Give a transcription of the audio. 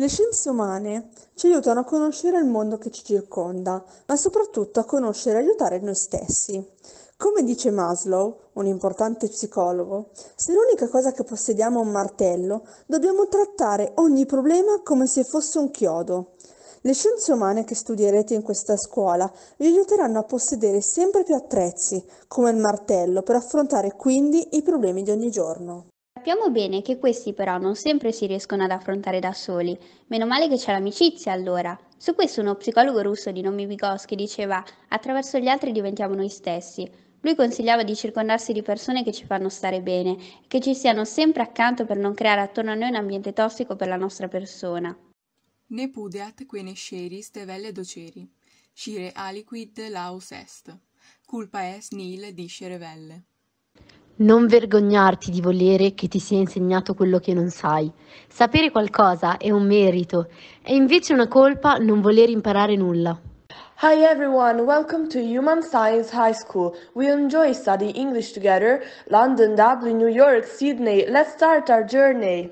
Le scienze umane ci aiutano a conoscere il mondo che ci circonda, ma soprattutto a conoscere e aiutare noi stessi. Come dice Maslow, un importante psicologo, se l'unica cosa che possediamo è un martello, dobbiamo trattare ogni problema come se fosse un chiodo. Le scienze umane che studierete in questa scuola vi aiuteranno a possedere sempre più attrezzi, come il martello, per affrontare quindi i problemi di ogni giorno. Sappiamo bene che questi però non sempre si riescono ad affrontare da soli. Meno male che c'è l'amicizia allora. Su questo uno psicologo russo di nome Vygotsky diceva attraverso gli altri diventiamo noi stessi. Lui consigliava di circondarsi di persone che ci fanno stare bene che ci siano sempre accanto per non creare attorno a noi un ambiente tossico per la nostra persona. Ne pudeat quene sceris te develle doceri, scire aliquid laus est, culpa es nil discere velle. Non vergognarti di volere che ti sia insegnato quello che non sai. Sapere qualcosa è un merito, è invece una colpa non voler imparare nulla. Hi everyone, welcome to Human Science High School. We enjoy studying English together. London, Dublin, New York, Sydney. Let's start our journey.